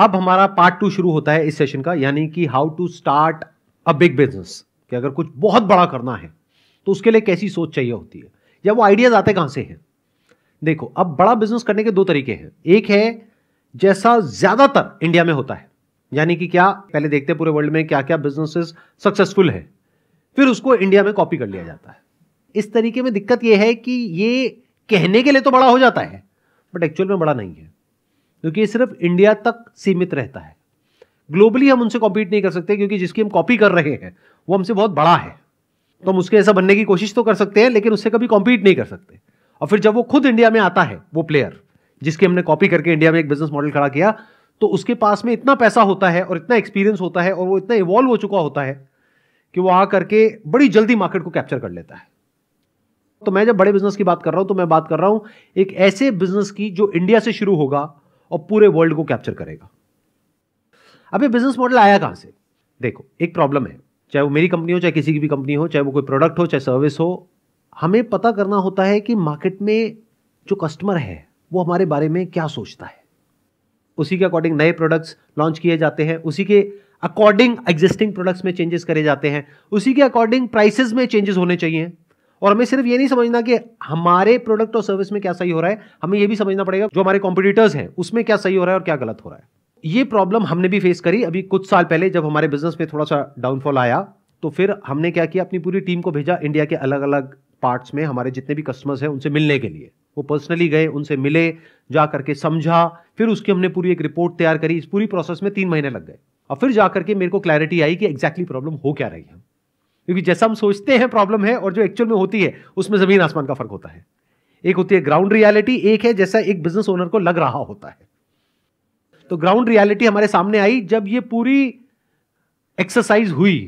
अब हमारा part two शुरू होता है इस सेशन का यानी कि how to start a big business कि अगर कुछ बहुत बड़ा करना है तो उसके लिए कैसी सोच चाहिए होती है या वो आइडियाज आते कहां से हैं देखो अब बड़ा बिजनेस करने के दो तरीके हैं एक है जैसा ज्यादातर इंडिया में होता है यानी कि क्या पहले देखते हैं पूरे वर्ल्ड में क्या क्या बिजनेसेस सक्सेसफुल है फिर उसको इंडिया में कॉपी कर लिया जाता है इस तरीके में दिक्कत यह है कि ये कहने के लिए तो बड़ा हो जाता है बट एक्चुअल में बड़ा नहीं है क्योंकि ये सिर्फ इंडिया तक सीमित रहता है ग्लोबली हम उनसे कॉम्पीट नहीं कर सकते क्योंकि जिसकी हम कॉपी कर रहे हैं वो हमसे बहुत बड़ा है तो हम उसके ऐसा बनने की कोशिश तो कर सकते हैं लेकिन उससे कभी कॉम्पीट नहीं कर सकते और फिर जब वो खुद इंडिया में आता है वो प्लेयर जिसकी हमने कॉपी करके इंडिया में एक बिजनेस मॉडल खड़ा किया तो उसके पास में इतना पैसा होता है और इतना एक्सपीरियंस होता है और वो इतना इवॉल्व हो चुका होता है कि वो आ करके बड़ी जल्दी मार्केट को कैप्चर कर लेता है तो मैं जब बड़े बिजनेस की बात कर रहा हूं तो मैं बात कर रहा हूं एक ऐसे बिजनेस की जो इंडिया से शुरू होगा और पूरे वर्ल्ड को कैप्चर करेगा अब ये बिजनेस मॉडल आया कहां से देखो एक प्रॉब्लम है चाहे वो मेरी कंपनी हो चाहे किसी की भी कंपनी हो चाहे वो कोई प्रोडक्ट हो चाहे सर्विस हो हमें पता करना होता है कि मार्केट में जो कस्टमर है वो हमारे बारे में क्या सोचता है उसी के अकॉर्डिंग नए प्रोडक्ट्स लॉन्च किए जाते हैं उसी के अकॉर्डिंग एग्जिस्टिंग प्रोडक्ट्स में चेंजेस करे जाते हैं उसी के अकॉर्डिंग प्राइसेस में चेंजेस होने चाहिए और हमें सिर्फ ये नहीं समझना कि हमारे प्रोडक्ट और सर्विस में क्या सही हो रहा है हमें यह भी समझना पड़ेगा जो हमारे कॉम्पिटिटर्स हैं उसमें क्या सही हो रहा है और क्या गलत हो रहा है ये प्रॉब्लम हमने भी फेस करी अभी कुछ साल पहले जब हमारे बिजनेस में थोड़ा सा डाउनफॉल आया तो फिर हमने क्या किया अपनी पूरी टीम को भेजा इंडिया के अलग अलग पार्ट्स में हमारे जितने भी कस्टमर्स हैं उनसे मिलने के लिए वो पर्सनली गए उनसे मिले जा करके समझा फिर उसकी हमने पूरी एक रिपोर्ट तैयार करी इस पूरी प्रोसेस में तीन महीने लग गए और फिर जाकर के मेरे को क्लैरिटी आई कि एग्जैक्टली exactly प्रॉब्लम हो क्या रही है क्योंकि जैसा हम सोचते हैं प्रॉब्लम है और जो एक्चुअल में होती है उसमें ज़मीन आसमान का फ़र्क होता है एक होती है ग्राउंड रियलिटी एक है जैसा एक बिजनेस ओनर को लग रहा होता है तो ग्राउंड रियलिटी हमारे सामने आई जब ये पूरी एक्सरसाइज हुई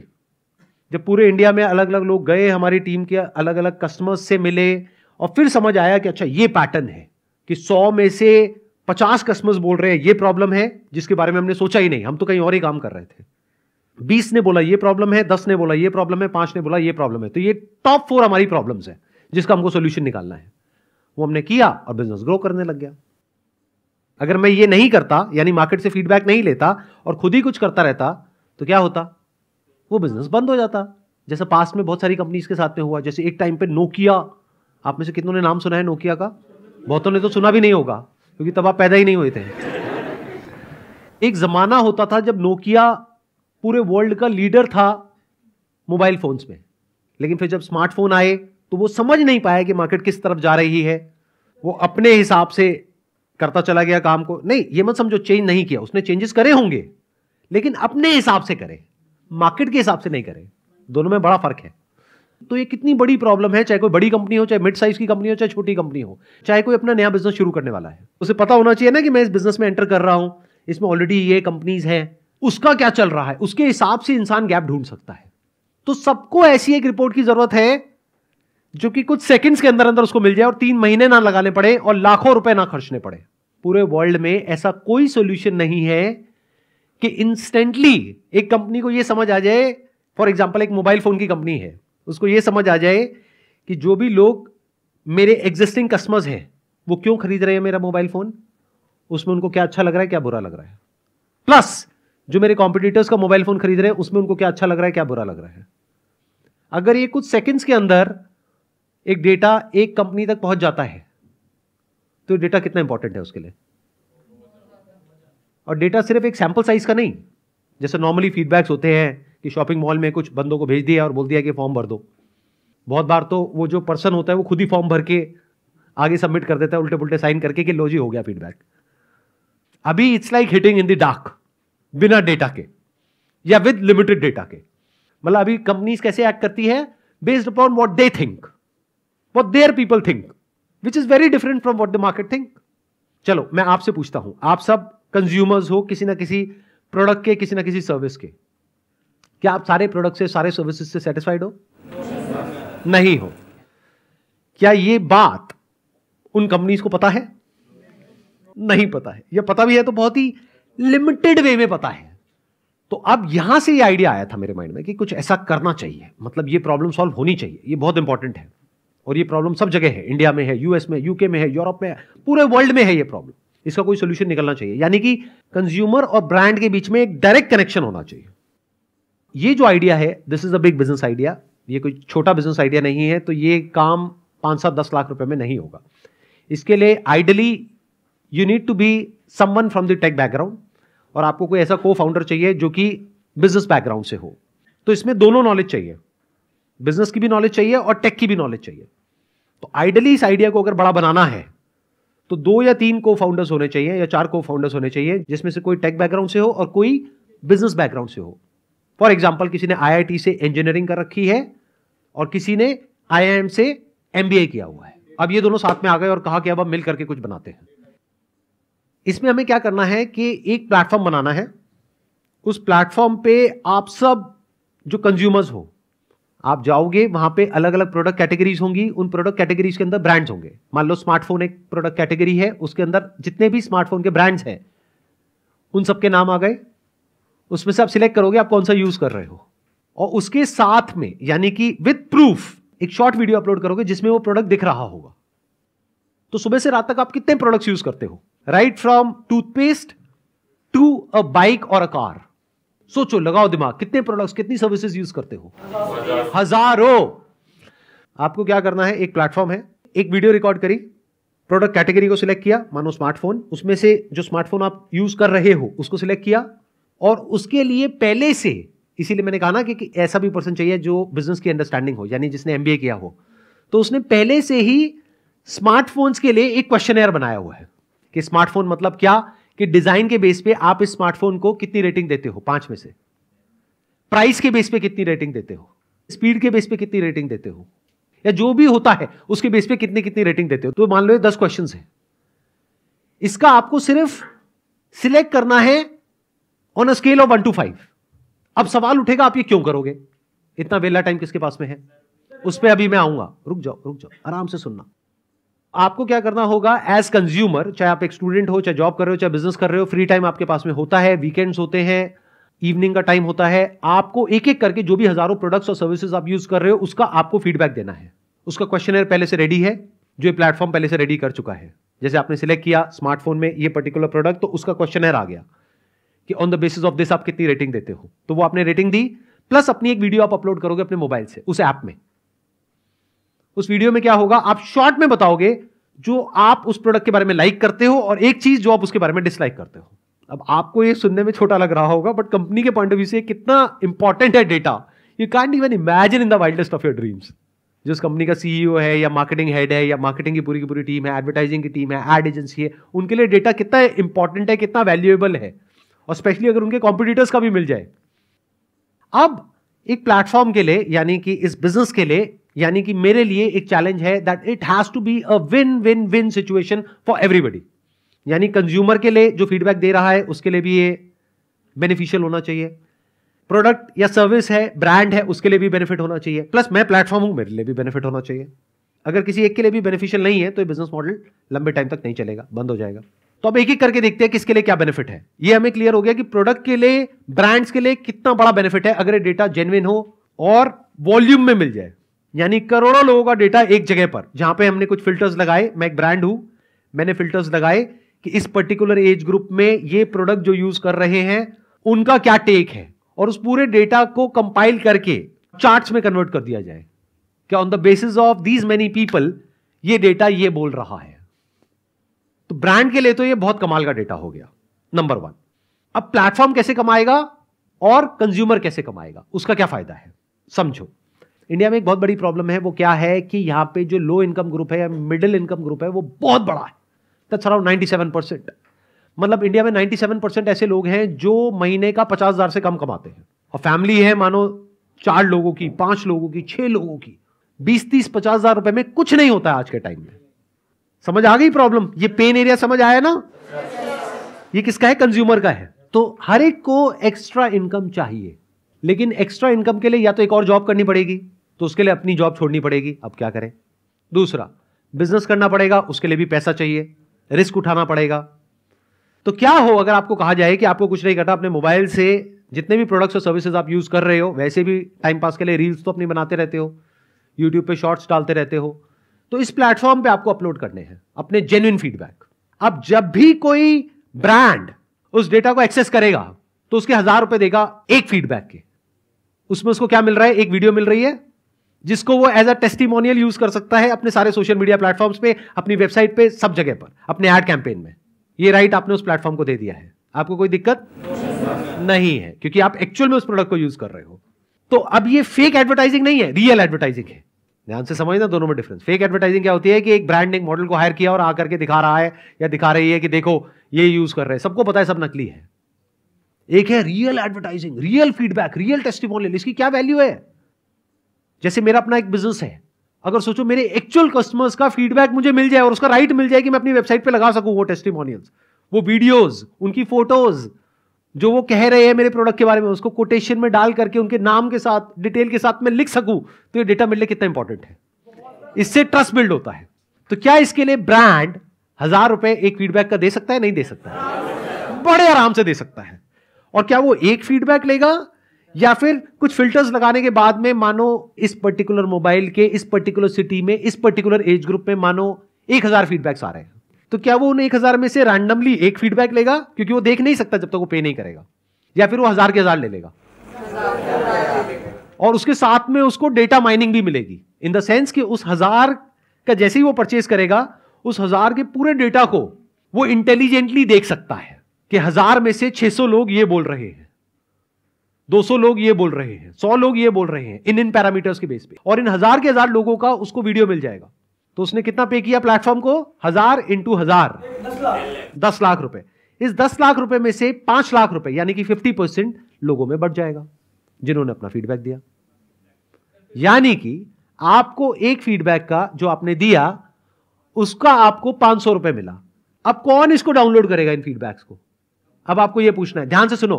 जब पूरे इंडिया में अलग अलग लोग गए हमारी टीम के अलग अलग कस्टमर्स से मिले और फिर समझ आया कि अच्छा ये पैटर्न है कि सौ में से पचास कस्टमर्स बोल रहे हैं ये प्रॉब्लम है जिसके बारे में हमने सोचा ही नहीं हम तो कहीं और ही काम कर रहे थे बीस ने बोला ये प्रॉब्लम है दस ने बोला ये प्रॉब्लम है पांच ने बोला ये प्रॉब्लम है तो ये टॉप फोर हमारी प्रॉब्लम्स है जिसका हमको सोल्यूशन निकालना है वो हमने किया और बिजनेस ग्रो करने लग गया अगर मैं ये नहीं करता यानी मार्केट से फीडबैक नहीं लेता और खुद ही कुछ करता रहता तो क्या होता वो बिजनेस बंद हो जाता जैसे पास में बहुत सारी कंपनीज के साथ में हुआ जैसे एक टाइम पे नोकिया आप में से कितनों ने नाम सुना है नोकिया का बहुतों ने तो सुना भी नहीं होगा क्योंकि तब आप पैदा ही नहीं हुए थे एक जमाना होता था जब नोकिया पूरे वर्ल्ड का लीडर था मोबाइल फोन्स में लेकिन फिर जब स्मार्टफोन आए तो वो समझ नहीं पाया कि मार्केट किस तरफ जा रही है वो अपने हिसाब से करता चला गया काम को नहीं ये मत समझो चेंज नहीं किया उसने चेंजेस करे होंगे लेकिन अपने हिसाब से करे मार्केट के हिसाब से नहीं करे दोनों में बड़ा फर्क है तो ये कितनी बड़ी प्रॉब्लम है चाहे कोई बड़ी कंपनी हो चाहे मिड साइज की कंपनी हो चाहे छोटी कंपनी हो चाहे कोई अपना नया बिजनेस शुरू करने वाला है उसे पता होना चाहिए ना कि मैं इस बिजनेस में एंटर कर रहा हूं इसमें ऑलरेडी ये कंपनीज हैं उसका क्या चल रहा है उसके हिसाब से इंसान गैप ढूंढ सकता है तो सबको ऐसी एक रिपोर्ट की जरूरत है जो कि कुछ सेकंड्स के अंदर अंदर उसको मिल जाए और तीन महीने ना लगाने पड़े और लाखों रुपए ना खर्चने पड़े पूरे वर्ल्ड में ऐसा कोई सोल्यूशन नहीं है कि इंस्टेंटली एक कंपनी को यह समझ आ जाए फॉर एग्जाम्पल एक मोबाइल फोन की कंपनी है उसको यह समझ आ जाए कि जो भी लोग मेरे एग्जिस्टिंग कस्टमर्स हैं वो क्यों खरीद रहे हैं मेरा मोबाइल फोन उसमें उनको क्या अच्छा लग रहा है क्या बुरा लग रहा है प्लस जो मेरे कॉम्पिटिटर्स का मोबाइल फ़ोन खरीद रहे हैं उसमें उनको क्या अच्छा लग रहा है क्या बुरा लग रहा है अगर ये कुछ सेकंड्स के अंदर एक डेटा एक कंपनी तक पहुंच जाता है तो डेटा कितना इंपॉर्टेंट है उसके लिए और डेटा सिर्फ एक सैंपल साइज का नहीं जैसे नॉर्मली फीडबैक्स होते हैं कि शॉपिंग मॉल में कुछ बंदों को भेज दिया और बोल दिया कि फॉर्म भर दो बहुत बार तो वो जो पर्सन होता है वो खुद ही फॉर्म भर के आगे सबमिट कर देता है उल्टे पुल्टे साइन करके कि लो जी हो गया फीडबैक अभी it's like hitting in the dark बिना डेटा के या विद लिमिटेड डेटा के मतलब अभी कंपनीज कैसे एक्ट करती है based upon what they think what their people think which is very different from what the market think चलो मैं आपसे पूछता हूं आप सब कंज्यूमर्स हो किसी ना किसी प्रोडक्ट के किसी ना किसी सर्विस के क्या आप सारे प्रोडक्ट से सारे सर्विसेज से सेटिस्फाइड हो नहीं हो क्या ये बात उन कंपनीज को पता है नहीं पता है यह पता भी है तो बहुत ही लिमिटेड वे में पता है तो अब यहां से ये यह आइडिया आया था मेरे माइंड में कि कुछ ऐसा करना चाहिए मतलब ये प्रॉब्लम सॉल्व होनी चाहिए ये बहुत इंपॉर्टेंट है और ये प्रॉब्लम सब जगह है इंडिया में है यूएस में यूके में है यूरोप में है पूरे वर्ल्ड में है ये प्रॉब्लम इसका कोई सोल्यूशन निकलना चाहिए यानी कि कंज्यूमर और ब्रांड के बीच में एक डायरेक्ट कनेक्शन होना चाहिए ये जो आइडिया है this is a big business idea ये कोई छोटा बिजनेस आइडिया नहीं है तो ये काम पांच सात दस लाख रुपए में नहीं होगा इसके लिए ideally you need to be someone from the tech background और आपको कोई ऐसा को फाउंडर चाहिए जो कि बिजनेस बैकग्राउंड से हो तो इसमें दोनों नॉलेज चाहिए बिजनेस की भी नॉलेज चाहिए और टेक की भी नॉलेज चाहिए तो आइडली इस आइडिया को अगर बड़ा बनाना है तो दो या तीन को फाउंडर्स होने चाहिए या चार को फाउंडर्स होने चाहिए जिसमें से कोई टेक बैकग्राउंड से हो और कोई बिजनेस बैकग्राउंड से हो फॉर एग्जाम्पल किसी ने आई से इंजीनियरिंग कर रखी है और किसी ने आई से एम किया हुआ है अब ये दोनों साथ में आ गए और कहा कि अब हम मिल करके कुछ बनाते हैं इसमें हमें क्या करना है कि एक प्लेटफॉर्म बनाना है उस प्लेटफॉर्म पे आप सब जो कंज्यूमर्स हो आप जाओगे वहां पे अलग अलग प्रोडक्ट कैटेगरीज होंगी उन प्रोडक्ट कैटेगरीज के अंदर ब्रांड्स होंगे मान लो स्मार्टफोन एक प्रोडक्ट कैटेगरी है उसके अंदर जितने भी स्मार्टफोन के ब्रांड्स हैं उन सबके नाम आ गए उसमें से आप सिलेक्ट करोगे आप कौन सा यूज कर रहे हो और उसके साथ में यानी कि विथ प्रूफ एक शॉर्ट वीडियो अपलोड करोगे जिसमें वो प्रोडक्ट दिख रहा होगा तो सुबह से रात तक आप कितने प्रोडक्ट्स यूज करते हो right from toothpaste to a bike और अ कार सोचो लगाओ दिमाग कितने प्रोडक्ट्स कितनी सर्विसेज यूज करते हो हजारों आपको क्या करना है एक प्लेटफॉर्म है एक वीडियो रिकॉर्ड करी प्रोडक्ट कैटेगरी को सिलेक्ट किया मानो स्मार्टफोन उसमें से जो स्मार्टफोन आप यूज कर रहे हो उसको सिलेक्ट किया और उसके लिए पहले से इसीलिए मैंने कहा ना कि, कि ऐसा भी पर्सन चाहिए जो बिजनेस की अंडरस्टैंडिंग हो यानी जिसने एमबीए किया हो तो उसने पहले से ही स्मार्टफोन्स के लिए एक क्वेश्चन बनाया हुआ है कि स्मार्टफोन मतलब क्या कि डिजाइन के बेस पे आप इस स्मार्टफोन को कितनी रेटिंग देते हो पांच में से प्राइस के बेस पे कितनी रेटिंग देते हो स्पीड के बेस पे कितनी रेटिंग देते हो या जो भी होता है उसके बेस पे कितनी कितनी रेटिंग देते हो तो मान लो दस क्वेश्चन है इसका आपको सिर्फ सिलेक्ट करना है on a scale of one to five अब सवाल उठेगा आप ये क्यों करोगे इतना वेला टाइम किसके पास में है उस पर अभी मैं आऊंगा रुक जाओ रुक जाओ आराम से सुनना आपको क्या करना होगा एज कंज्यूमर चाहे आप एक स्टूडेंट हो चाहे जॉब कर रहे हो चाहे बिजनेस कर रहे हो फ्री टाइम आपके पास में होता है वीकेंड्स होते हैं इवनिंग का टाइम होता है आपको एक एक करके जो भी हजारों प्रोडक्ट्स और सर्विसेज आप यूज कर रहे हो उसका आपको फीडबैक देना है उसका क्वेश्चन पहले से रेडी है जो प्लेटफॉर्म पहले से रेडी कर चुका है जैसे आपने सिलेक्ट किया स्मार्टफोन में ये पर्टिकुलर प्रोडक्ट तो उसका क्वेश्चन आ गया कि on the basis of this आप कितनी रेटिंग देते हो तो वो आपने रेटिंग दी प्लस अपनी एक वीडियो आप अपलोड करोगे अपने मोबाइल से उस ऐप में उस वीडियो में क्या होगा आप शॉर्ट में बताओगे जो आप उस प्रोडक्ट के बारे में लाइक करते हो और एक चीज जो आप उसके बारे में डिसलाइक करते हो अब आपको ये सुनने में छोटा लग रहा होगा बट कंपनी के पॉइंट ऑफ व्यू से कितना इंपॉर्टेंट है data you can't even imagine in the wildest of your dreams जिस कंपनी का सीईओ e है या मार्केटिंग हेड है या मार्केटिंग की पूरी की पूरी टीम है एडवर्टाइजिंग की टीम है एड एजेंसी है उनके लिए डेटा कितना इंपॉर्टेंट है कितना वैल्यूएबल है और स्पेशली अगर उनके कॉम्पिटिटर्स का भी मिल जाए अब एक प्लेटफॉर्म के लिए यानी कि इस बिजनेस के लिए यानी कि मेरे लिए एक चैलेंज है that it has to be a win win win situation for everybody यानी कंज्यूमर के लिए जो फीडबैक दे रहा है उसके लिए भी ये बेनिफिशियल होना चाहिए प्रोडक्ट या सर्विस है ब्रांड है उसके लिए भी बेनिफिट होना चाहिए प्लस मैं प्लेटफॉर्म हूं मेरे लिए भी बेनिफिट होना चाहिए अगर किसी एक के लिए भी बेनिफिशियल नहीं है तो ये बिजनेस मॉडल लंबे टाइम तक नहीं चलेगा बंद हो जाएगा तो अब एक एक करके देखते हैं किसके लिए क्या बेनिफिट है ये हमें क्लियर हो गया कि प्रोडक्ट के लिए ब्रांड्स के लिए कितना बड़ा बेनिफिट है अगर ये डेटा जेनविन हो और वॉल्यूम में मिल जाए यानी करोड़ों लोगों का डेटा एक जगह पर जहां पे हमने कुछ फिल्टर्स लगाए मैं एक ब्रांड हूं मैंने फिल्टर्स लगाए कि इस पर्टिकुलर एज ग्रुप में ये प्रोडक्ट जो यूज कर रहे हैं उनका क्या टेक है और उस पूरे डेटा को कंपाइल करके चार्ट्स में कन्वर्ट कर दिया जाए क्या on the basis of these many people ये डेटा ये बोल रहा है तो ब्रांड के लिए तो ये बहुत कमाल का डेटा हो गया नंबर वन अब प्लेटफॉर्म कैसे कमाएगा और कंज्यूमर कैसे कमाएगा उसका क्या फायदा है समझो इंडिया में एक बहुत बड़ी प्रॉब्लम है वो क्या है कि यहाँ पे जो लो इनकम ग्रुप है या मिडिल इनकम ग्रुप है वो बहुत बड़ा है that's around ninety seven percent मतलब इंडिया में नाइन्टी सेवन परसेंट ऐसे लोग हैं जो महीने का पचास हज़ार से कम कमाते हैं और फैमिली है मानो चार लोगों की पांच लोगों की छह लोगों की बीस तीस पचास हज़ार रुपए में कुछ नहीं होता है आज के टाइम में समझ आ गई प्रॉब्लम ये पेन एरिया समझ आया ना ये किसका है कंज्यूमर का है तो हर एक को एक्स्ट्रा इनकम चाहिए लेकिन एक्स्ट्रा इनकम के लिए या तो एक और जॉब करनी पड़ेगी तो उसके लिए अपनी जॉब छोड़नी पड़ेगी अब क्या करें दूसरा बिजनेस करना पड़ेगा उसके लिए भी पैसा चाहिए रिस्क उठाना पड़ेगा तो क्या हो अगर आपको कहा जाए कि आपको कुछ नहीं करना अपने मोबाइल से जितने भी प्रोडक्ट्स और सर्विसेज आप यूज़ कर रहे हो वैसे भी टाइम पास के लिए रील्स तो अपनी बनाते रहते हो यूट्यूब पे शॉर्ट्स डालते रहते हो तो इस प्लेटफॉर्म पे आपको अपलोड करने हैं अपने जेन्यून फीडबैक अब जब भी कोई ब्रांड उस डेटा को एक्सेस करेगा तो उसके हजार रुपए देगा एक फीडबैक के उसमें उसको क्या मिल रहा है एक वीडियो मिल रही है जिसको वो एज अ टेस्टिमोनियल यूज कर सकता है अपने सारे सोशल मीडिया प्लेटफॉर्म्स पे अपनी वेबसाइट पे सब जगह पर अपने एड कैंपेन में ये राइट आपने उस प्लेटफॉर्म को दे दिया है आपको कोई दिक्कत नहीं है क्योंकि आप एक्चुअल में उस प्रोडक्ट को यूज कर रहे हो तो अब ये फेक एडवर्टाइजिंग नहीं है रियल एडवर्टाइजिंग है ध्यान से समझना दोनों में डिफरेंस फेक एडवर्टाइजिंग क्या होती है कि एक ब्रांड ने एक मॉडल को हायर किया और आकर के दिखा रहा है या दिखा रही है कि देखो ये यूज कर रहे हैं सबको पता है सब नकली है एक है real advertising real feedback real testimonial इसकी क्या वैल्यू है जैसे मेरा अपना एक बिजनेस है अगर सोचो मेरे एक्चुअल कस्टमर्स का फीडबैक मुझे मिल जाए और उसका राइट मिल जाए कि मैं अपनी वेबसाइट पे लगा सकूं वो टेस्टिमोनियल्स वो वीडियोस उनकी फोटोज जो वो कह रहे हैं मेरे प्रोडक्ट के बारे में उसको कोटेशन में डाल करके उनके नाम के साथ डिटेल के साथ मैं लिख सकूं तो ये डेटा मिलने कितना इंपॉर्टेंट है इससे ट्रस्ट बिल्ड होता है तो क्या इसके लिए ब्रांड हजार रुपए एक फीडबैक का दे सकता है नहीं दे सकता है बड़े आराम से दे सकता है और क्या वो एक फीडबैक लेगा या फिर कुछ फिल्टर्स लगाने के बाद में मानो इस पर्टिकुलर मोबाइल के इस पर्टिकुलर सिटी में इस पर्टिकुलर एज ग्रुप में मानो एक हजार फीडबैक्स आ रहे हैं तो क्या वो उन एक हजार में से रैंडमली एक फीडबैक लेगा क्योंकि वो देख नहीं सकता जब तक तो वो पे नहीं करेगा या फिर वो हजार के हजार ले लेगा और उसके साथ में उसको डेटा माइनिंग भी मिलेगी इन द सेंस कि उस हजार का जैसे ही वो परचेज करेगा उस हजार के पूरे डेटा को वो इंटेलिजेंटली देख सकता है कि हजार में से 600 लोग ये बोल रहे हैं 200 लोग ये बोल रहे हैं 100 लोग ये बोल रहे हैं इन इन पैरामीटर्स के बेस पे और इन हजार के हजार लोगों का उसको वीडियो मिल जाएगा तो उसने कितना पे किया प्लेटफॉर्म को हजार इंटू हजार दस लाख रुपए इस दस लाख रुपए में से पांच लाख रुपए यानी कि फिफ्टी परसेंट लोगों में बढ़ जाएगा जिन्होंने अपना फीडबैक दिया यानी कि आपको एक फीडबैक का जो आपने दिया उसका आपको पांच सौ रुपए मिला अब कौन इसको डाउनलोड करेगा इन फीडबैक्स को अब आपको यह पूछना है ध्यान से सुनो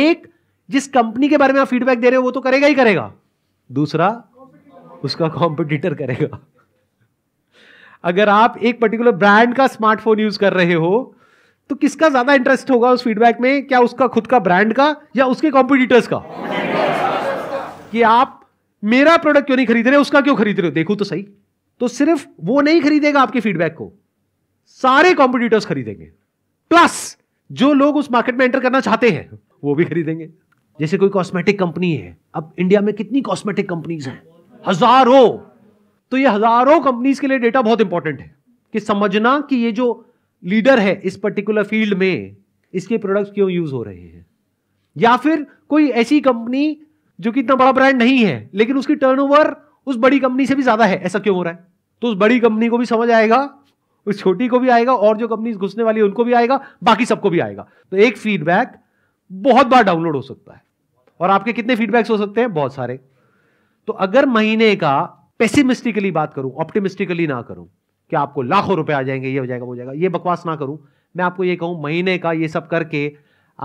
एक जिस कंपनी के बारे में आप फीडबैक दे रहे हो वो तो करेगा ही करेगा दूसरा उसका कॉम्पिटिटर करेगा अगर आप एक पर्टिकुलर ब्रांड का स्मार्टफोन यूज कर रहे हो तो किसका ज्यादा इंटरेस्ट होगा उस फीडबैक में क्या उसका खुद का ब्रांड का या उसके कॉम्पिटिटर्स का कि आप मेरा प्रोडक्ट क्यों नहीं खरीद रहे उसका क्यों खरीद रहे हो देखो तो सही तो सिर्फ वो नहीं खरीदेगा आपके फीडबैक को सारे कॉम्पिटिटर्स खरीदेंगे प्लस जो लोग उस मार्केट में एंटर करना चाहते हैं वो भी खरीदेंगे जैसे कोई कॉस्मेटिक कंपनी है अब इंडिया में कितनी कॉस्मेटिक कंपनीज हैं हजारों तो ये हजारों कंपनीज के लिए डेटा बहुत इंपॉर्टेंट है कि समझना कि ये जो लीडर है इस पर्टिकुलर फील्ड में इसके प्रोडक्ट्स क्यों यूज हो रहे हैं या फिर कोई ऐसी कंपनी जो कि इतना बड़ा ब्रांड नहीं है लेकिन उसकी टर्नओवर उस बड़ी कंपनी से भी ज्यादा है ऐसा क्यों हो रहा है तो उस बड़ी कंपनी को भी समझ आएगा उस छोटी को भी आएगा और जो कंपनी घुसने वाली है उनको भी आएगा बाकी सबको भी आएगा तो एक फीडबैक बहुत बार डाउनलोड हो सकता है और आपके कितने फीडबैक्स हो सकते हैं बहुत सारे तो अगर महीने का पेसिमिस्टिकली बात करूं ऑप्टिमिस्टिकली ना करूं कि आपको लाखों रुपए आ जाएंगे ये हो जाएगा वो जाएगा ये बकवास ना करूं मैं आपको ये कहूं महीने का ये सब करके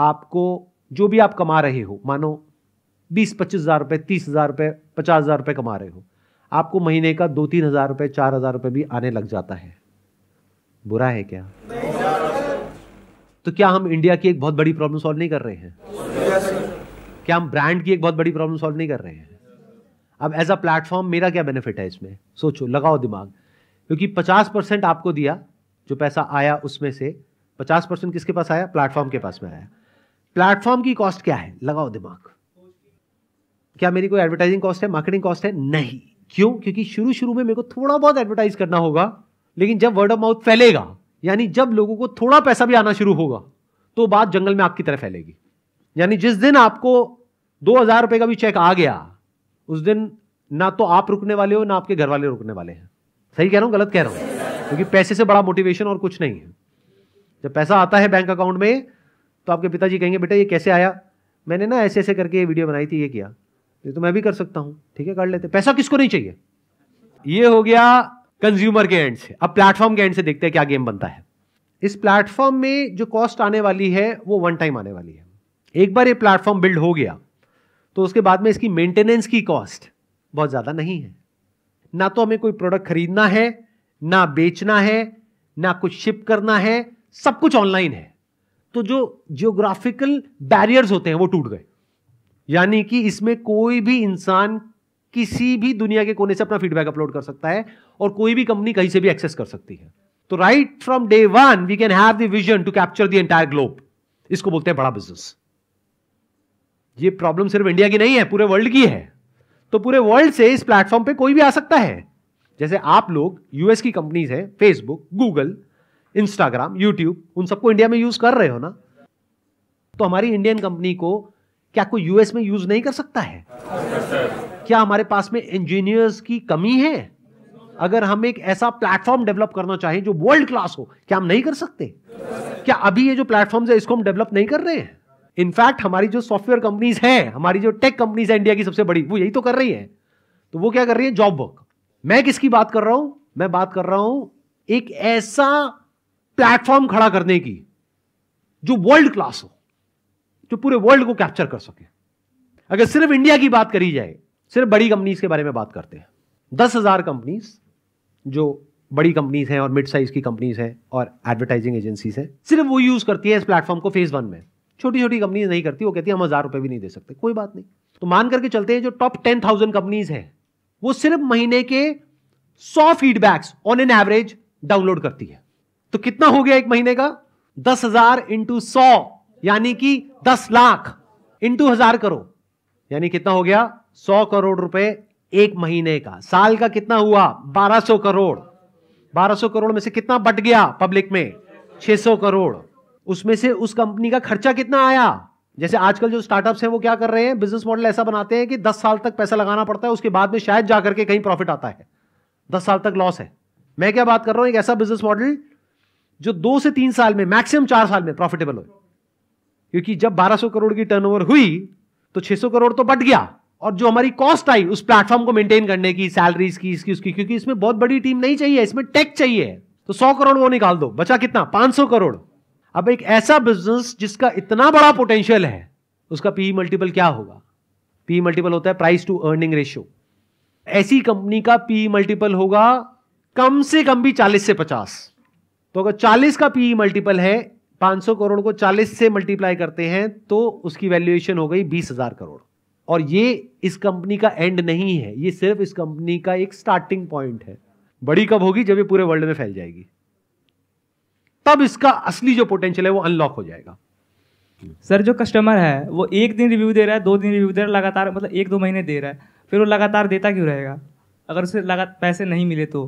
आपको जो भी आप कमा रहे हो मानो बीस पच्चीस हज़ार रुपए तीस हज़ार रुपए पचास हज़ार रुपए कमा रहे हो आपको महीने का दो तीन हज़ार रुपए चार हज़ार रुपए भी आने लग जाता है बुरा है क्या तो क्या हम इंडिया की एक बहुत बड़ी प्रॉब्लम सॉल्व नहीं कर रहे हैं क्या हम ब्रांड की एक बहुत बड़ी प्रॉब्लम सॉल्व नहीं कर रहे हैं अब एज अ प्लेटफॉर्म मेरा क्या बेनिफिट है इसमें सोचो लगाओ दिमाग क्योंकि पचास परसेंट आपको दिया जो पैसा आया उसमें से पचास परसेंट किसके पास आया प्लेटफॉर्म के पास में आया प्लेटफॉर्म की कॉस्ट क्या है लगाओ दिमाग क्या मेरी कोई एडवर्टाइजिंग कॉस्ट है मार्केटिंग कॉस्ट है नहीं क्यों क्योंकि शुरू शुरू में मेरे को थोड़ा बहुत एडवर्टाइज करना होगा लेकिन जब वर्ड ऑफ माउथ फैलेगा यानी जब लोगों को थोड़ा पैसा भी आना शुरू होगा तो बात जंगल में आपकी तरह फैलेगी यानी जिस दिन आपको दो हजार रुपए का भी चेक आ गया उस दिन ना तो आप रुकने वाले हो ना आपके घर वाले रुकने वाले हैं सही कह रहा हूं गलत कह रहा हूं क्योंकि पैसे से बड़ा मोटिवेशन और कुछ नहीं है जब पैसा आता है बैंक अकाउंट में तो आपके पिताजी कहेंगे बेटा ये कैसे आया मैंने ना ऐसे ऐसे करके ये वीडियो बनाई थी ये किया ये तो मैं भी कर सकता हूं ठीक है कर लेते पैसा किसको नहीं चाहिए ये हो गया कंज्यूमर के एंड से अब प्लेटफॉर्म के एंड से देखते हैं क्या गेम बनता है इस प्लेटफॉर्म में जो कॉस्ट आने वाली है वो वन टाइम आने वाली है एक बार ये प्लेटफॉर्म बिल्ड हो गया तो उसके बाद में इसकी मेंटेनेंस की कॉस्ट बहुत ज़्यादा नहीं है ना तो हमें कोई प्रोडक्ट खरीदना है ना बेचना है ना कुछ शिप करना है सब कुछ ऑनलाइन है तो जो जियोग्राफिकल बैरियर्स होते हैं वो टूट गए यानी कि इसमें कोई भी इंसान किसी भी दुनिया के कोने से अपना फीडबैक अपलोड कर सकता है और कोई भी कंपनी कहीं से भी एक्सेस कर सकती है तो right from day one we can have the vision to capture the entire globe इसको बोलते हैं बड़ा बिजनेस ये प्रॉब्लम सिर्फ इंडिया की नहीं है पूरे वर्ल्ड की है तो पूरे वर्ल्ड से इस प्लेटफॉर्म पे कोई भी आ सकता है जैसे आप लोग यूएस की कंपनीज है फेसबुक गूगल इंस्टाग्राम यूट्यूब उन सबको इंडिया में यूज कर रहे हो ना तो हमारी इंडियन कंपनी को क्या कोई यूएस में यूज नहीं कर सकता है क्या हमारे पास में इंजीनियर्स की कमी है अगर हम एक ऐसा प्लेटफॉर्म डेवलप करना चाहें जो वर्ल्ड क्लास हो क्या हम नहीं कर सकते क्या अभी ये जो प्लेटफॉर्म है इसको हम डेवलप नहीं कर रहे हैं इनफैक्ट हमारी जो सॉफ्टवेयर कंपनीज हैं हमारी जो टेक कंपनीज है इंडिया की सबसे बड़ी वो यही तो कर रही है तो वो क्या कर रही है जॉब वर्क मैं किसकी बात कर रहा हूं मैं बात कर रहा हूं एक ऐसा प्लेटफॉर्म खड़ा करने की जो वर्ल्ड क्लास हो जो पूरे वर्ल्ड को कैप्चर कर सके अगर सिर्फ इंडिया की बात करी जाए सिर्फ बड़ी कंपनीज के बारे में बात करते हैं दस हजार कंपनीज जो बड़ी कंपनीज हैं और मिड साइज की कंपनीज हैं और एडवर्टाइजिंग एजेंसीज हैं सिर्फ वो यूज करती है इस प्लेटफॉर्म को फेज वन में छोटी छोटी कंपनीज नहीं करती वो कहती है हम हज़ार रुपये भी नहीं दे सकते कोई बात नहीं तो मान करके चलते हैं जो टॉप टेन थाउजेंड कंपनीज हैं वो सिर्फ महीने के सौ feedbacks on an average download करती है तो कितना हो गया एक महीने का दस हजार इंटू सौ यानी कि दस लाख इंटू हजार करो यानी कितना हो गया सौ करोड़ रुपए एक महीने का साल का कितना हुआ बारह सौ करोड़ बारह सौ करोड़ में से कितना बट गया पब्लिक में छह सौ करोड़ उसमें से उस कंपनी का खर्चा कितना आया जैसे आजकल जो स्टार्टअप्स हैं वो क्या कर रहे हैं बिजनेस मॉडल ऐसा बनाते हैं कि 10 साल तक पैसा लगाना पड़ता है उसके बाद में शायद जाकर के कहीं प्रॉफिट आता है 10 साल तक लॉस है मैं क्या बात कर रहा हूं एक ऐसा बिजनेस मॉडल जो दो से तीन साल में मैक्सिमम चार साल में प्रॉफिटेबल हो क्योंकि जब 1200 करोड़ की टर्नओवर हुई तो 600 करोड़ तो बट गया और जो हमारी कॉस्ट आई उस प्लेटफॉर्म को मेंटेन करने की सैलरीज की इसकी उसकी क्योंकि इसमें बहुत बड़ी टीम नहीं चाहिए इसमें टेक चाहिए तो सौ करोड़ वो निकाल दो बचा कितना पांच करोड़ अब एक ऐसा बिजनेस जिसका इतना बड़ा पोटेंशियल है उसका पी मल्टीपल e क्या होगा पी मल्टीपल e होता है प्राइस टू अर्निंग रेशियो ऐसी कंपनी का पी मल्टीपल e होगा कम से कम भी 40 से 50 तो अगर 40 का पी मल्टीपल है 500 करोड़ को 40 से मल्टीप्लाई करते हैं तो उसकी वैल्यूएशन हो गई बीस हजार करोड़ और ये इस कंपनी का एंड नहीं है ये सिर्फ इस कंपनी का एक स्टार्टिंग पॉइंट है बड़ी कब होगी जब ये पूरे वर्ल्ड में फैल जाएगी तब इसका असली जो पोटेंशियल है वो अनलॉक हो जाएगा सर जो कस्टमर है वो एक दिन रिव्यू दे रहा है दो दिन रिव्यू दे रहा है लगातार मतलब एक दो महीने दे रहा है फिर वो लगातार देता क्यों रहेगा अगर उसे लगा पैसे नहीं मिले तो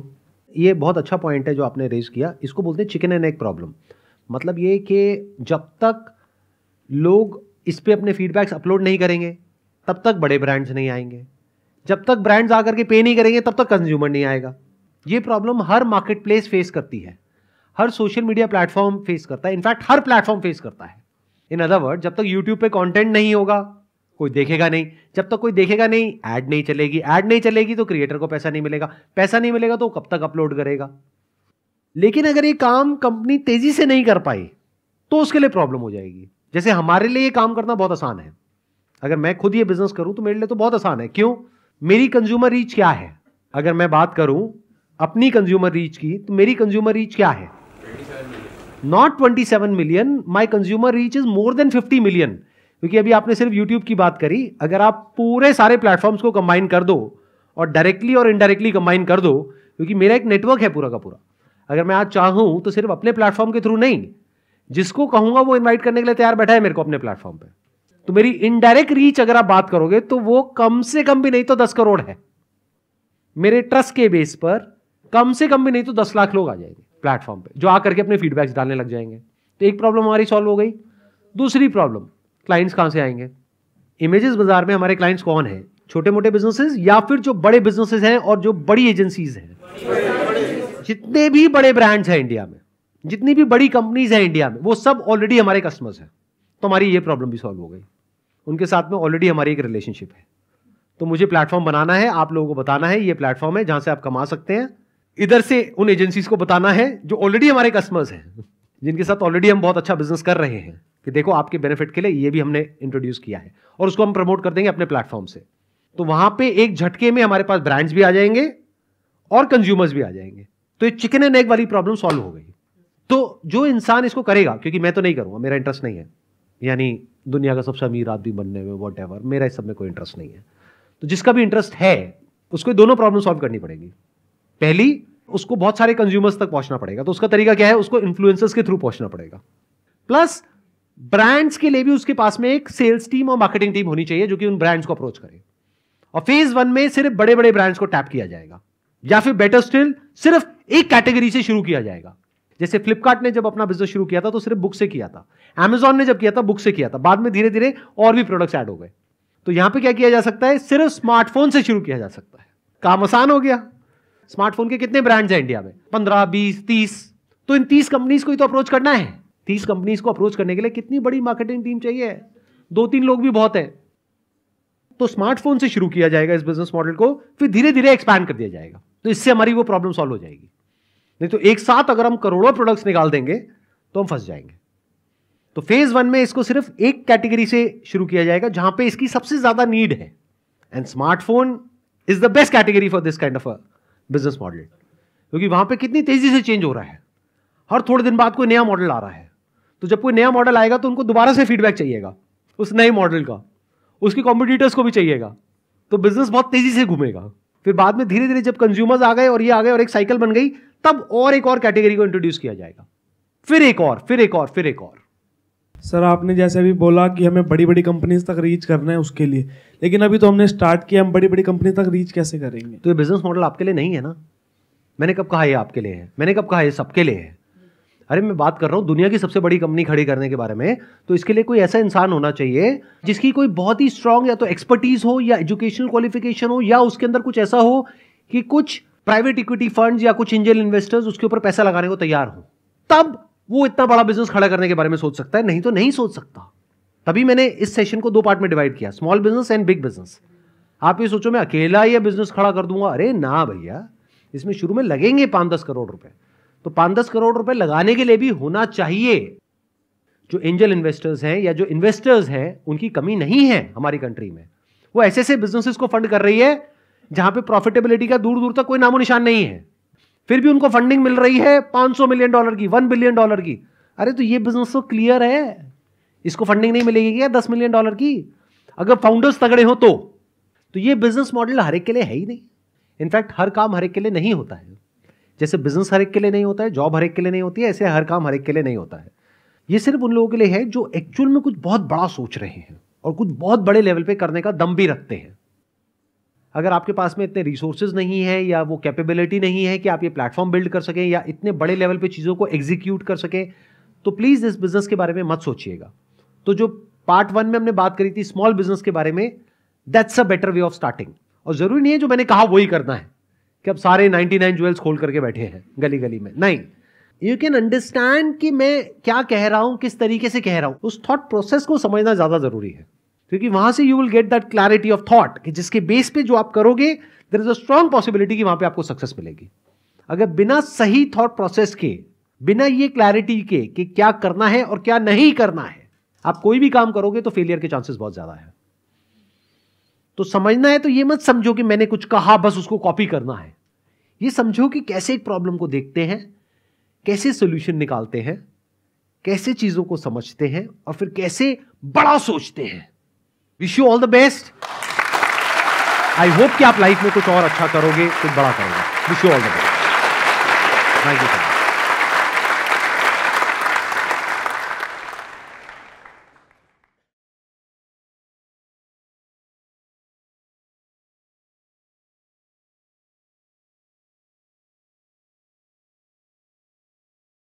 ये बहुत अच्छा पॉइंट है जो आपने रेज किया इसको बोलते हैं चिकन एंड एग प्रॉब्लम मतलब ये कि जब तक लोग इस पर अपने फीडबैक्स अपलोड नहीं करेंगे तब तक बड़े ब्रांड्स नहीं आएंगे जब तक ब्रांड्स आकर के पे नहीं करेंगे तब तक कंज्यूमर नहीं आएगा ये प्रॉब्लम हर मार्केट प्लेस फेस करती है हर सोशल मीडिया प्लेटफॉर्म फेस करता है इनफैक्ट हर प्लेटफॉर्म फेस करता है इन अदर वर्ड जब तक यूट्यूब पे कंटेंट नहीं होगा कोई देखेगा नहीं जब तक कोई देखेगा नहीं ऐड नहीं चलेगी ऐड नहीं चलेगी तो क्रिएटर को पैसा नहीं मिलेगा पैसा नहीं मिलेगा तो कब तक अपलोड करेगा लेकिन अगर ये काम कंपनी तेजी से नहीं कर पाई तो उसके लिए प्रॉब्लम हो जाएगी जैसे हमारे लिए ये काम करना बहुत आसान है अगर मैं खुद ये बिजनेस करूं तो मेरे लिए तो बहुत आसान है क्यों मेरी कंज्यूमर रीच क्या है अगर मैं बात करूं अपनी कंज्यूमर रीच की तो मेरी कंज्यूमर रीच क्या है not twenty seven million my consumer reach is more than fifty million क्योंकि अभी आपने सिर्फ यूट्यूब की बात करी अगर आप पूरे सारे प्लेटफॉर्म्स को कंबाइन कर दो और डायरेक्टली और इनडायरेक्टली कंबाइन कर दो क्योंकि मेरा एक नेटवर्क है पूरा का पूरा अगर मैं आज चाहूँ तो सिर्फ अपने प्लेटफॉर्म के थ्रू नहीं जिसको कहूंगा वो इन्वाइट करने के लिए तैयार बैठा है मेरे को अपने प्लेटफॉर्म पर तो मेरी इनडायरेक्ट रीच अगर आप बात करोगे तो वो कम से कम भी नहीं तो दस करोड़ है मेरे ट्रस्ट के बेस पर कम से कम भी नहीं तो दस लाख लोग आ जाएंगे प्लेटफॉर्म पे जो आकर के अपने फीडबैक्स डालने लग जाएंगे तो एक प्रॉब्लम हमारी सॉल्व हो गई दूसरी प्रॉब्लम क्लाइंट्स कहाँ से आएंगे इमेजेस बाजार में हमारे क्लाइंट्स कौन हैं छोटे मोटे बिजनेसेस या फिर जो बड़े बिजनेसेस हैं और जो बड़ी एजेंसीज हैं जितने भी बड़े ब्रांड्स हैं इंडिया में जितनी भी बड़ी कंपनीज हैं इंडिया में वो सब ऑलरेडी हमारे कस्टमर्स हैं तो हमारी ये प्रॉब्लम भी सॉल्व हो गई उनके साथ में ऑलरेडी हमारी एक रिलेशनशिप है तो मुझे प्लेटफॉर्म बनाना है आप लोगों को बताना है ये प्लेटफॉर्म है जहाँ से आप कमा सकते हैं इधर से उन एजेंसीज को बताना है जो ऑलरेडी हमारे कस्टमर्स हैं जिनके साथ ऑलरेडी हम बहुत अच्छा बिजनेस कर रहे हैं कि देखो आपके बेनिफिट के लिए ये भी हमने इंट्रोड्यूस किया है और उसको हम प्रमोट कर देंगे अपने प्लेटफॉर्म से तो वहां पे एक झटके में हमारे पास ब्रांड्स भी आ जाएंगे और कंज्यूमर्स भी आ जाएंगे तो ये चिकन एंड एग वाली प्रॉब्लम सॉल्व हो गई तो जो इंसान इसको करेगा क्योंकि मैं तो नहीं करूंगा मेरा इंटरेस्ट नहीं है यानी दुनिया का सबसे अमीर आदमी बनने में वॉट एवर मेरा इस सब में कोई इंटरेस्ट नहीं है तो जिसका भी इंटरेस्ट है उसको दोनों प्रॉब्लम सॉल्व करनी पड़ेगी पहली उसको बहुत सारे कंज्यूमर्स तक पहुंचना पड़ेगा तो उसका तरीका क्या है उसको इन्फ्लुएंसर्स के थ्रू पहुंचना पड़ेगा प्लस ब्रांड्स के लिए भी उसके पास में एक सेल्स टीम और मार्केटिंग टीम होनी चाहिए जो कि उन ब्रांड्स को अप्रोच करे और फेज वन में सिर्फ बड़े बड़े ब्रांड्स को टैप किया जाएगा या फिर बेटर स्टिल सिर्फ एक कैटेगरी से शुरू किया जाएगा जैसे फ्लिपकार्ट ने जब अपना बिजनेस शुरू किया था तो सिर्फ बुक से किया था एमेजॉन ने जब किया था बुक से किया था बाद में धीरे धीरे और भी प्रोडक्ट्स ऐड हो गए तो यहां पे क्या किया जा सकता है सिर्फ स्मार्टफोन से शुरू किया जा सकता है काम आसान हो गया स्मार्टफोन के कितने ब्रांड्स हैं इंडिया में पंद्रह बीस तीस तो इन तीस कंपनीज को ही तो अप्रोच करना है तीस कंपनीज को अप्रोच करने के लिए कितनी बड़ी मार्केटिंग टीम चाहिए दो तीन लोग भी बहुत हैं तो स्मार्टफोन से शुरू किया जाएगा इस बिजनेस मॉडल को फिर धीरे धीरे एक्सपैंड कर दिया जाएगा तो इससे हमारी वो प्रॉब्लम सॉल्व हो जाएगी नहीं तो एक साथ अगर हम करोड़ों प्रोडक्ट्स निकाल देंगे तो हम फंस जाएंगे तो फेज वन में इसको सिर्फ एक कैटेगरी से शुरू किया जाएगा जहां पे इसकी सबसे ज्यादा नीड है and smartphone is the best category for this kind of business model क्योंकि वहां पे कितनी तेज़ी से चेंज हो रहा है हर थोड़े दिन बाद कोई नया मॉडल आ रहा है तो जब कोई नया मॉडल आएगा तो उनको दोबारा से फीडबैक चाहिएगा उस नए मॉडल का उसके कॉम्पिटिटर्स को भी चाहिएगा तो बिजनेस बहुत तेज़ी से घूमेगा फिर बाद में धीरे धीरे जब कंज्यूमर्स आ गए और ये आ गए और एक साइकिल बन गई तब और एक और कैटेगरी को इंट्रोड्यूस किया जाएगा फिर एक और फिर एक और फिर एक और सर आपने जैसे अभी बोला कि हमें बड़ी बड़ी कंपनीज तक रीच करना है उसके लिए लेकिन अभी तो हमने स्टार्ट किया हम बड़ी बड़ी कंपनी तक रीच कैसे करेंगे तो ये बिजनेस मॉडल आपके लिए नहीं है ना मैंने कब कहा ये आपके लिए है मैंने कब कहा ये सबके लिए है अरे मैं बात कर रहा हूँ दुनिया की सबसे बड़ी कंपनी खड़ी करने के बारे में तो इसके लिए कोई ऐसा इंसान होना चाहिए जिसकी कोई बहुत ही स्ट्रांग या तो एक्सपर्टीज हो या एजुकेशनल क्वालिफिकेशन हो या उसके अंदर कुछ ऐसा हो कि कुछ प्राइवेट इक्विटी फंड्स या कुछ एंजल इन्वेस्टर्स उसके ऊपर पैसा लगाने को तैयार हो तब वो इतना बड़ा बिजनेस खड़ा करने के बारे में सोच सकता है नहीं तो नहीं सोच सकता तभी मैंने इस सेशन को दो पार्ट में डिवाइड किया small business and big business आप ये सोचो मैं अकेला ये बिजनेस खड़ा कर दूंगा अरे ना भैया इसमें शुरू में लगेंगे पांच दस करोड़ रुपए तो पाँच दस करोड़ रुपए लगाने के लिए भी होना चाहिए जो एंजल इन्वेस्टर्स हैं या जो इन्वेस्टर्स हैं उनकी कमी नहीं है हमारी कंट्री में वो ऐसे ऐसे बिजनेसेस को फंड कर रही है जहां पे प्रॉफिटेबिलिटी का दूर दूर तक कोई नामो निशान नहीं है फिर भी उनको फंडिंग मिल रही है 500 मिलियन डॉलर की 1 बिलियन डॉलर की अरे तो ये बिजनेस तो क्लियर है इसको फंडिंग नहीं मिलेगी क्या दस मिलियन डॉलर की अगर फाउंडर्स तगड़े हो तो तो ये बिजनेस मॉडल हर एक के लिए है ही नहीं इनफैक्ट हर काम हर एक के लिए नहीं होता है जैसे बिजनेस हर एक के लिए नहीं होता है जॉब हर एक के लिए नहीं होती है ऐसे हर काम हर एक के लिए नहीं होता है ये सिर्फ उन लोगों के लिए है जो एक्चुअल में कुछ बहुत बड़ा सोच रहे हैं और कुछ बहुत बड़े लेवल पे करने का दम भी रखते हैं अगर आपके पास में इतने रिसोर्सेज नहीं है या वो कैपेबिलिटी नहीं है कि आप ये प्लेटफॉर्म बिल्ड कर सकें या इतने बड़े लेवल पे चीज़ों को एग्जीक्यूट कर सकें तो प्लीज़ इस बिज़नेस के बारे में मत सोचिएगा तो जो पार्ट वन में हमने बात करी थी स्मॉल बिजनेस के बारे में that's a better way of starting और ज़रूरी नहीं है जो मैंने कहा वही करना है कि अब सारे 99 ज्वेल्स खोल करके बैठे हैं गली गली में नहीं यू कैन अंडरस्टैंड कि मैं क्या कह रहा हूं किस तरीके से कह रहा हूँ उस थॉट प्रोसेस को समझना ज़्यादा ज़रूरी है क्योंकि वहां से you will get that clarity of thought कि जिसके बेस पे जो आप करोगे there is a strong possibility कि वहां पे आपको सक्सेस मिलेगी अगर बिना सही थॉट प्रोसेस के बिना ये क्लैरिटी के कि क्या करना है और क्या नहीं करना है आप कोई भी काम करोगे तो फेलियर के चांसेस बहुत ज्यादा है तो समझना है तो ये मत समझो कि मैंने कुछ कहा बस उसको कॉपी करना है ये समझो कि कैसे एक प्रॉब्लम को देखते हैं कैसे सोल्यूशन निकालते हैं कैसे चीज़ों को समझते हैं और फिर कैसे बड़ा सोचते हैं wish you all the best I hope कि आप लाइफ में कुछ और अच्छा करोगे कुछ बड़ा करोगे wish you all the best thank you